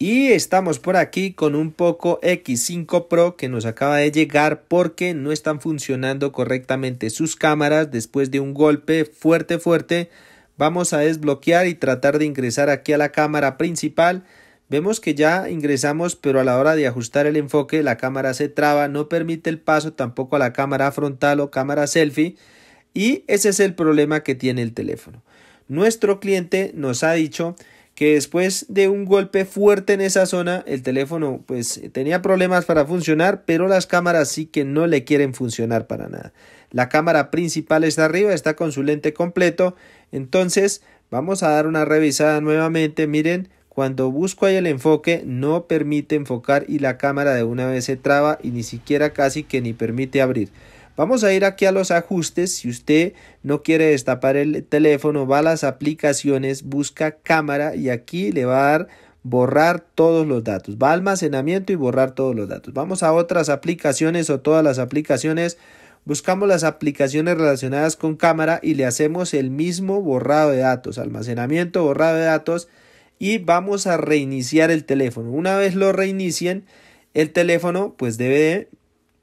Y estamos por aquí con un poco X5 Pro que nos acaba de llegar porque no están funcionando correctamente sus cámaras después de un golpe fuerte fuerte. Vamos a desbloquear y tratar de ingresar aquí a la cámara principal. Vemos que ya ingresamos pero a la hora de ajustar el enfoque la cámara se traba, no permite el paso tampoco a la cámara frontal o cámara selfie y ese es el problema que tiene el teléfono. Nuestro cliente nos ha dicho que después de un golpe fuerte en esa zona, el teléfono pues tenía problemas para funcionar, pero las cámaras sí que no le quieren funcionar para nada. La cámara principal está arriba, está con su lente completo, entonces vamos a dar una revisada nuevamente, miren, cuando busco ahí el enfoque no permite enfocar y la cámara de una vez se traba y ni siquiera casi que ni permite abrir. Vamos a ir aquí a los ajustes. Si usted no quiere destapar el teléfono, va a las aplicaciones, busca cámara y aquí le va a dar borrar todos los datos. Va a almacenamiento y borrar todos los datos. Vamos a otras aplicaciones o todas las aplicaciones. Buscamos las aplicaciones relacionadas con cámara y le hacemos el mismo borrado de datos. Almacenamiento, borrado de datos y vamos a reiniciar el teléfono. Una vez lo reinicien, el teléfono pues debe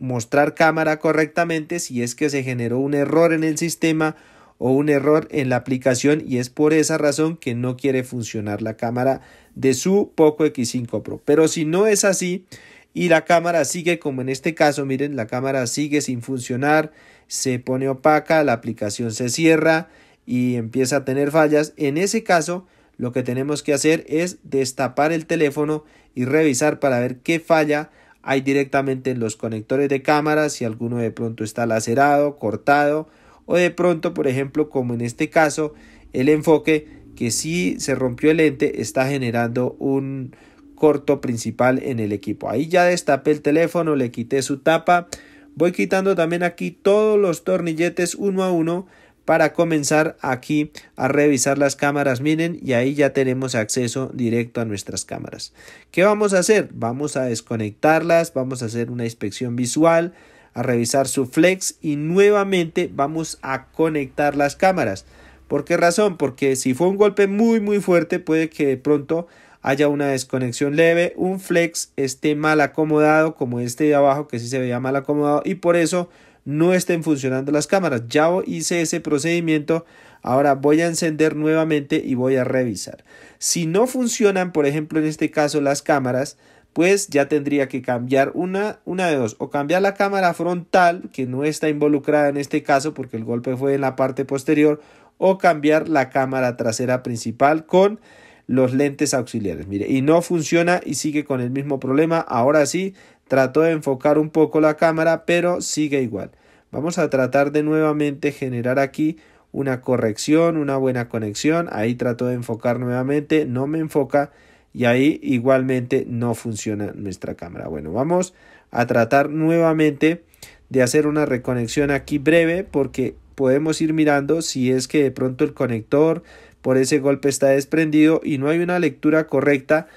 mostrar cámara correctamente si es que se generó un error en el sistema o un error en la aplicación y es por esa razón que no quiere funcionar la cámara de su Poco X5 Pro. Pero si no es así y la cámara sigue como en este caso, miren, la cámara sigue sin funcionar, se pone opaca, la aplicación se cierra y empieza a tener fallas, en ese caso lo que tenemos que hacer es destapar el teléfono y revisar para ver qué falla hay directamente en los conectores de cámara si alguno de pronto está lacerado, cortado o de pronto, por ejemplo, como en este caso, el enfoque que si se rompió el lente está generando un corto principal en el equipo. Ahí ya destapé el teléfono, le quité su tapa. Voy quitando también aquí todos los tornilletes uno a uno para comenzar aquí a revisar las cámaras miren y ahí ya tenemos acceso directo a nuestras cámaras ¿qué vamos a hacer? vamos a desconectarlas vamos a hacer una inspección visual a revisar su flex y nuevamente vamos a conectar las cámaras ¿por qué razón? porque si fue un golpe muy muy fuerte puede que de pronto haya una desconexión leve, un flex esté mal acomodado como este de abajo que sí se veía mal acomodado y por eso no estén funcionando las cámaras. Ya hice ese procedimiento, ahora voy a encender nuevamente y voy a revisar. Si no funcionan, por ejemplo, en este caso las cámaras, pues ya tendría que cambiar una, una de dos, o cambiar la cámara frontal, que no está involucrada en este caso porque el golpe fue en la parte posterior, o cambiar la cámara trasera principal con los lentes auxiliares. Mire, y no funciona y sigue con el mismo problema. Ahora sí, Trato de enfocar un poco la cámara, pero sigue igual. Vamos a tratar de nuevamente generar aquí una corrección, una buena conexión. Ahí trato de enfocar nuevamente, no me enfoca y ahí igualmente no funciona nuestra cámara. Bueno, vamos a tratar nuevamente de hacer una reconexión aquí breve porque podemos ir mirando si es que de pronto el conector por ese golpe está desprendido y no hay una lectura correcta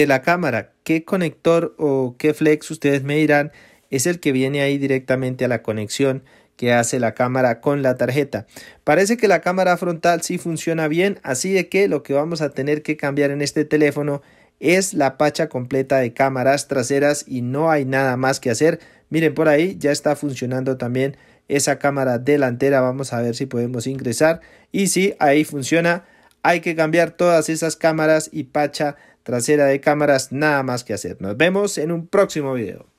de la cámara. ¿Qué conector o qué flex ustedes me dirán es el que viene ahí directamente a la conexión que hace la cámara con la tarjeta. Parece que la cámara frontal sí funciona bien, así de que lo que vamos a tener que cambiar en este teléfono es la pacha completa de cámaras traseras y no hay nada más que hacer. Miren por ahí ya está funcionando también esa cámara delantera, vamos a ver si podemos ingresar y si ahí funciona. Hay que cambiar todas esas cámaras y pacha trasera de cámaras nada más que hacer. Nos vemos en un próximo video.